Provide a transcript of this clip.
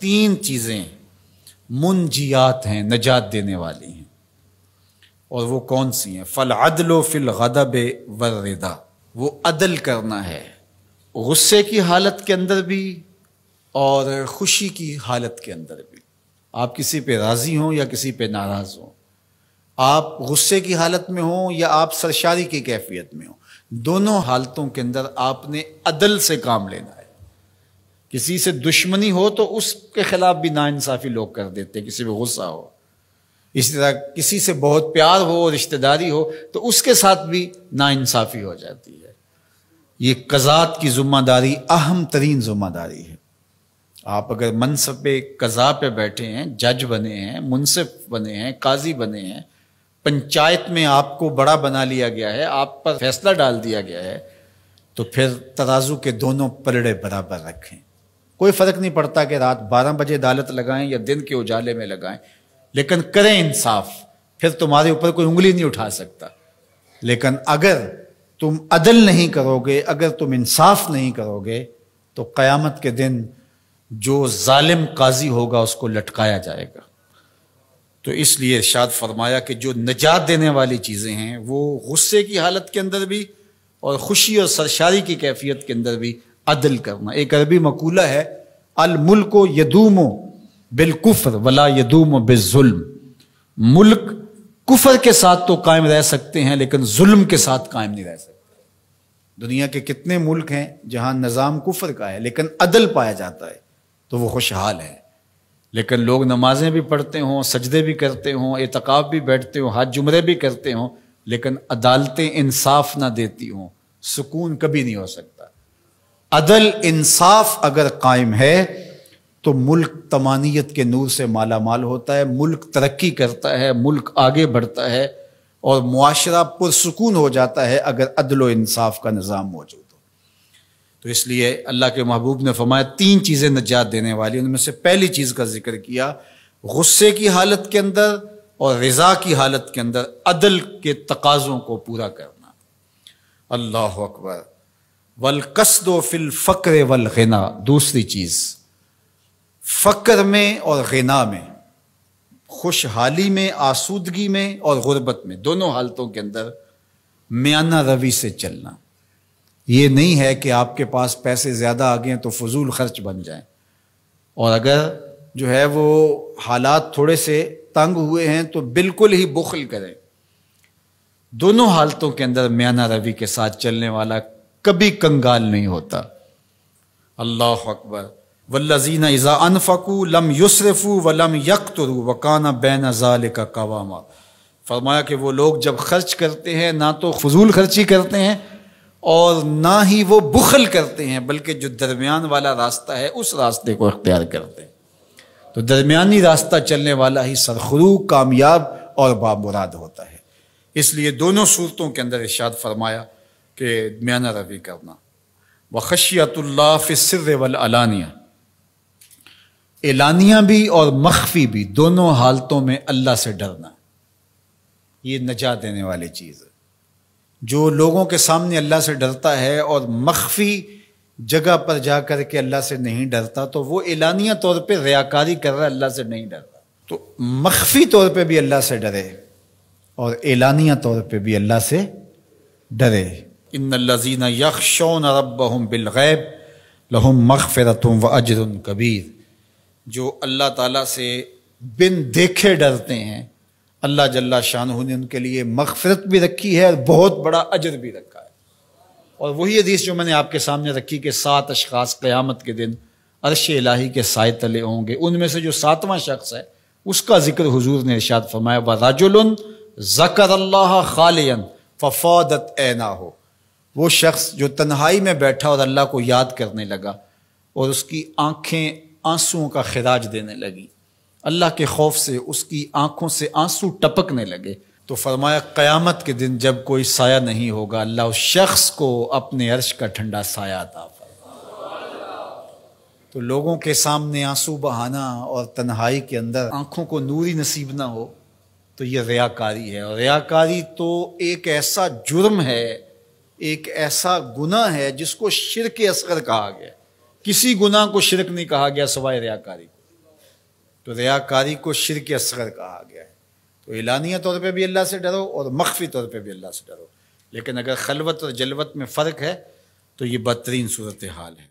तीन चीज़ें मुंजियात हैं नजात देने वाली हैं और वो कौन सी हैं फल अदलो फिल गदब वर्रदा वो अदल करना है गुस्से की हालत के अंदर भी और ख़ुशी की हालत के अंदर भी आप किसी पे राज़ी हों या किसी पे नाराज़ हों आप गुस्से की हालत में हों या आप सरशारी की कैफियत में हों दोनों हालतों के अंदर आपने अदल से काम लेना किसी से दुश्मनी हो तो उसके खिलाफ भी नाइंसाफ़ी लोग कर देते हैं किसी पर गुस्सा हो इसी तरह किसी से बहुत प्यार हो रिश्तेदारी हो तो उसके साथ भी नाइंसाफ़ी हो जाती है ये कज़ात की ज़िम्मेदारी अहम तरीन जुम्मेदारी है आप अगर मनसब पे कज़ा पे बैठे हैं जज बने हैं मुनसिफ बने हैं काजी बने हैं पंचायत में आपको बड़ा बना लिया गया है आप पर फैसला डाल दिया गया है तो फिर तराजू के दोनों पलड़े बराबर रखें कोई फ़र्क नहीं पड़ता कि रात बारह बजे अदालत लगाएं या दिन के उजाले में लगाएं लेकिन करें इंसाफ फिर तुम्हारे ऊपर कोई उंगली नहीं उठा सकता लेकिन अगर तुम अदल नहीं करोगे अगर तुम इंसाफ नहीं करोगे तो क़यामत के दिन जो जालिम काजी होगा उसको लटकाया जाएगा तो इसलिए इर्शाद फरमाया कि जो नजात देने वाली चीज़ें हैं वो गुस्से की हालत के अंदर भी और ख़ुशी और सरशारी की कैफियत के अंदर भी अदल करना एक अरबी मकूला है अलमुल्क यदूम बिलकुफर वला यदूम बिजुल्म मुल्क कुफर के साथ तो कायम रह सकते हैं लेकिन जुल्म के साथ कायम नहीं रह सकते दुनिया के कितने मुल्क हैं जहां निज़ाम कुफर का है लेकिन अदल पाया जाता है तो वो खुशहाल है लेकिन लोग नमाजें भी पढ़ते हों सजदे भी करते हों एतकाब भी बैठते हों हाथ जुमरे भी करते हों लेकिन अदालतें इंसाफ ना देती हों सुकून कभी नहीं हो सकता अदल इंसाफ अगर कायम है तो मुल्क तमानियत के नूर से माला माल होता है मुल्क तरक्की करता है मुल्क आगे बढ़ता है और मुआशरा पुरसकून हो जाता है अगर अदल इंसाफ का निज़ाम मौजूद हो तो इसलिए अल्लाह के महबूब ने फरमाया तीन चीज़ें नजात देने वाली उनमें से पहली चीज़ का जिक्र किया गुस्से की हालत के अंदर और रज़ा की हालत के अंदर अदल के तकाज़ों को पूरा करना अल्लाह अकबर वल फिल फ़क्र वल गना दूसरी चीज़ फ़क्र में और गना में खुशहाली में आसूदगी में और गुर्बत में दोनों हालतों के अंदर म्याना रवि से चलना ये नहीं है कि आपके पास पैसे ज़्यादा आ गए तो फजूल खर्च बन जाए और अगर जो है वो हालात थोड़े से तंग हुए हैं तो बिल्कुल ही बुखल करें दोनों हालतों के अंदर म्याना रवि के साथ चलने वाला कभी कंगाल नहीं होता अल्लाह अकबर वल्लजीना इज़ा अनफ़कू लम युसरफू व लम वकाना बैन ज़ाल का कवामा फरमाया कि वो लोग जब खर्च करते हैं ना तो फजूल खर्ची करते हैं और ना ही वो बुखल करते हैं बल्कि जो दरमियान वाला रास्ता है उस रास्ते को अख्तियार करते हैं तो दरमियानी रास्ता चलने वाला ही सरखरू कामयाब और बाबुराद होता है इसलिए दोनों सूरतों के अंदर इर्शाद फरमाया के म्याना रवी करना व खशियतुल्ला फ़िसर अलानिया एलानिया भी और मख्फी भी दोनों हालतों में अल्लाह से डरना ये नजात देने वाली चीज़ है जो लोगों के सामने अल्लाह से डरता है और मख्फी जगह पर जा कर के अल्लाह से नहीं डरता तो वो एलानिया तौर पे रियाकारी कर रहा है अल्लाह से नहीं डरता तो मख्फी तौर पे भी अल्लाह से डरे और एलानिया तौर पे भी अल्लाह से डरे इन लजीन यकशौन रबम बिलगैब लहम मगफ़रतम व अजर कबीर जो अल्लाह ताला से बिन देखे डरते हैं अल्लाह जल्ला शाह ने उनके लिए मगफ़रत भी रखी है और बहुत बड़ा अजर भी रखा है और वही हदीस जो मैंने आपके सामने रखी कि सात अशखास क़्यामत के दिन अरश इलाही के साय तले होंगे उनमें से जो सातवां शख्स है उसका जिक्र हजूर ने इर्शाद फरमाया व राजुल ज़कर अल्लाह खालियन फफादत ऐना हो वो शख्स जो तन्हाई में बैठा और अल्लाह को याद करने लगा और उसकी आंखें आंसुओं का खिराज देने लगी अल्लाह के खौफ से उसकी आंखों से आंसू टपकने लगे तो फरमाया क़यामत के दिन जब कोई साया नहीं होगा अल्लाह उस शख्स को अपने अर्श का ठंडा साया था तो लोगों के सामने आंसू बहाना और तन्हाई के अंदर आंखों को नूरी नसीब ना हो तो ये रियाकारी है और रियाकारी तो एक ऐसा जुर्म है एक ऐसा गुना है जिसको शिरक असगर कहा गया किसी गुना को शिरक नहीं कहा गया सवाए रियाकारी को तो रियाकारी को शिरक असगर कहा गया है तो ऐलानिया तौर पे भी अल्लाह से डरो और मख्फी तौर पे भी अल्लाह से डरो लेकिन अगर खलवत और जलवत में फ़र्क है तो ये बदतरीन सूरत हाल है